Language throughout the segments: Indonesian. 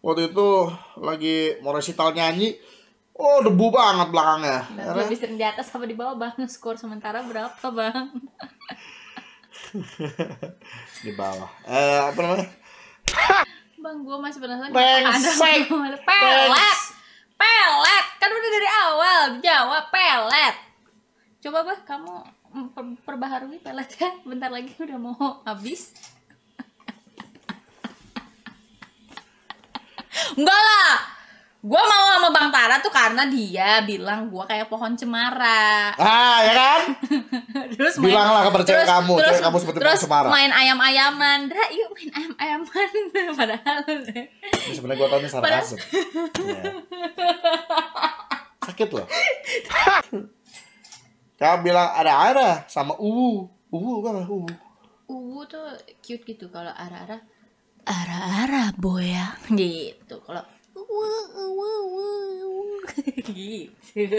waktu itu lagi mau resital nyanyi oh debu banget belakangnya nah, lebih di atas apa di bawah bang skor sementara berapa bang di bawah eh apa namanya bang gue masih penasaran pengsek pelet pelet kan udah dari awal jawab pelet coba bah kamu per perbaharui peletnya bentar lagi udah mau habis enggak lah gue mau sama bang Tara tuh karena dia bilang gue kayak pohon cemara ah ya kan terus main, bilanglah kepercayaan kamu terus, kamu seperti terus pohon cemara main ayam ayaman Dra yuk main ayam ayaman padahal ya, sebenarnya gue tahu ini sarkasm ya. sakit loh kamu bilang ada arah sama uwu uwu kan uwu uwu tuh cute gitu kalau arah arah arah-arah boya ya. gitu kalau gitu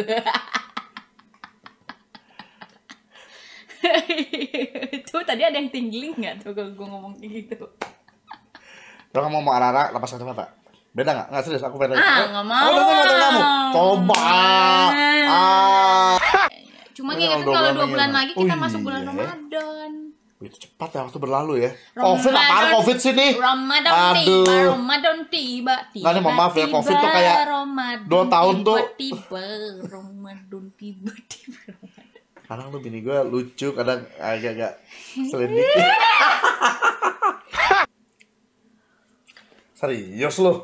tuh tadi ada yang tingling nggak tuh kalau gue ngomong gitu Kalau kamu mau arah-arah lepas kacamata Beda nggak? Nggak serius, aku beda Ah, nggak oh, mau Oh, beda kamu Coba iya, iya. ah. Cuma ngingetin kan kalau dua bulan lagi kita oh, masuk iya. bulan Ramadan itu cepat ya waktu berlalu ya. Ramadan, COVID apaan COVID sih nih? Ramadan Aduh. tiba, Ramadan tiba, tiba. Nah, ini maaf ya, COVID tiba, tuh kayak Ramadan, dua tahun tiba, tuh. Tiba, Ramadan tiba, tiba. Ramadan. Kadang tuh bini gue lucu, kadang agak-agak selendik. Serius lo?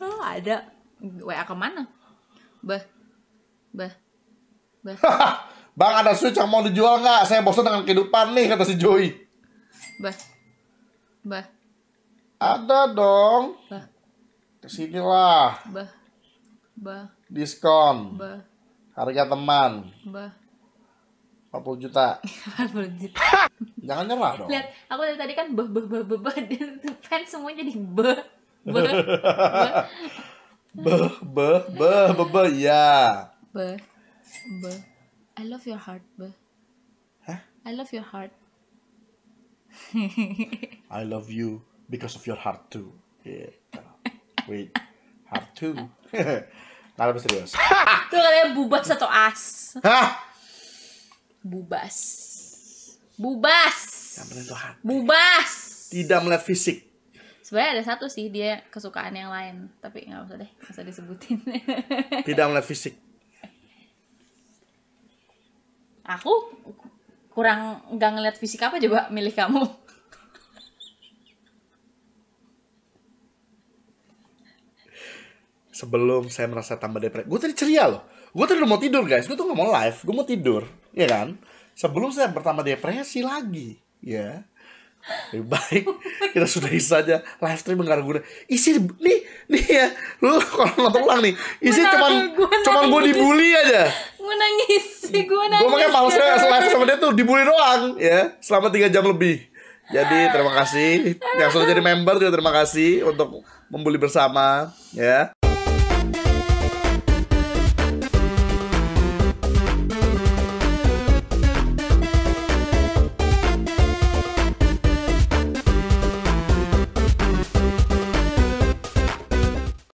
Oh, ada. WA kemana? Bah. Bah. Bah. Bang ada Switch yang mau dijual nggak? Saya bosan dengan kehidupan nih kata si Joy. Bah. Bah. Ada dong. Bah. Kesinilah. Bah. Bah. Diskon. Bah. Harga teman. Bah. 40 juta. 40 juta. Jangan nyerah dong. Lihat, aku dari tadi kan bah, bah, bah, bah, beh fans semua jadi bah, bah, bah, bah, bah, bah, bah, ya. bah, iya. beh I love your heart, bu. Hah? I love your heart. I love you because of your heart too. Yeah. Wait, heart too. Nah, lebih serius. Itu katanya bubas atau as? Hah? Bubas. Bubas. Bubas. Tidak melihat fisik. Sebenarnya ada satu sih dia kesukaan yang lain, tapi nggak usah deh, nggak usah disebutin. Tidak melihat fisik aku kurang nggak ngeliat fisik apa coba milih kamu sebelum saya merasa tambah depresi gue tadi ceria loh gue tadi udah mau tidur guys gue tuh nggak mau live gue mau tidur ya kan sebelum saya bertambah depresi lagi ya lebih baik kita sudahi saja live stream enggak guna isi nih nih ya lu kalau nonton ulang nih isi cuma cuma gue dibully aja gue nangis gue nangis gue makanya saya live sama dia tuh dibully doang ya selama tiga jam lebih jadi terima kasih yang sudah jadi member juga terima kasih untuk membuli bersama ya